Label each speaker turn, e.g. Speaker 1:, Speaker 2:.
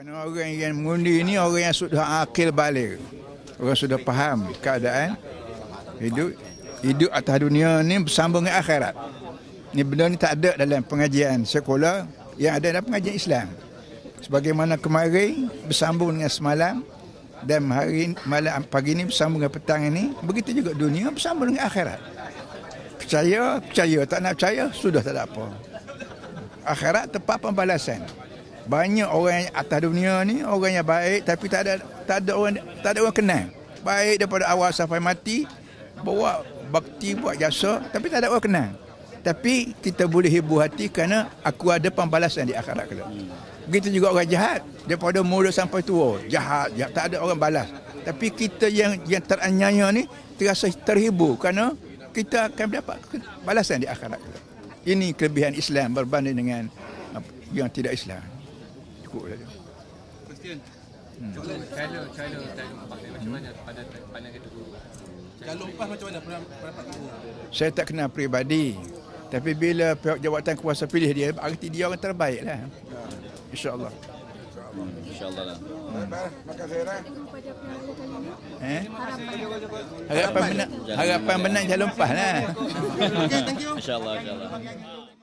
Speaker 1: Kerana orang yang mengundi ini orang yang sudah akil balik. Orang sudah faham keadaan hidup hidup atas dunia ni bersambung dengan akhirat. Ini benda ni tak ada dalam pengajian sekolah yang ada dalam pengajian Islam. Sebagaimana kemarin bersambung dengan semalam dan hari malam pagi ini bersambung dengan petang ini begitu juga dunia bersambung dengan akhirat percaya percaya tak nak percaya sudah tak ada apa akhirat tepat pembalasan banyak orang yang atas dunia ni orang yang baik tapi tak ada tak ada orang tak ada orang kenal baik daripada awal sampai mati bawa bakti buat jasa tapi tak ada orang kenal tapi kita boleh hibur hati kerana aku ada pembalasan di akhirat kelak begitu juga orang jahat daripada muda sampai tua jahat, jahat tak ada orang balas tapi kita yang yang teranyaya ni terasa terhibur kerana kita akan dapat balasan di akhirat kelak ini kelebihan Islam berbanding dengan yang tidak Islam cukup saja. Christian, hmm. cara cara cara macam mana pada pandang kata guru? Kalau empat macam mana pernah pernah Saya tak kenal peribadi. Tapi bila pihak jawatan kuasa pilih dia, arti dia orang terbaik lah. InsyaAllah. InsyaAllah lah. Terima eh? kasih lah. Harapan menang, jalan empat lah. InsyaAllah. InsyaAllah.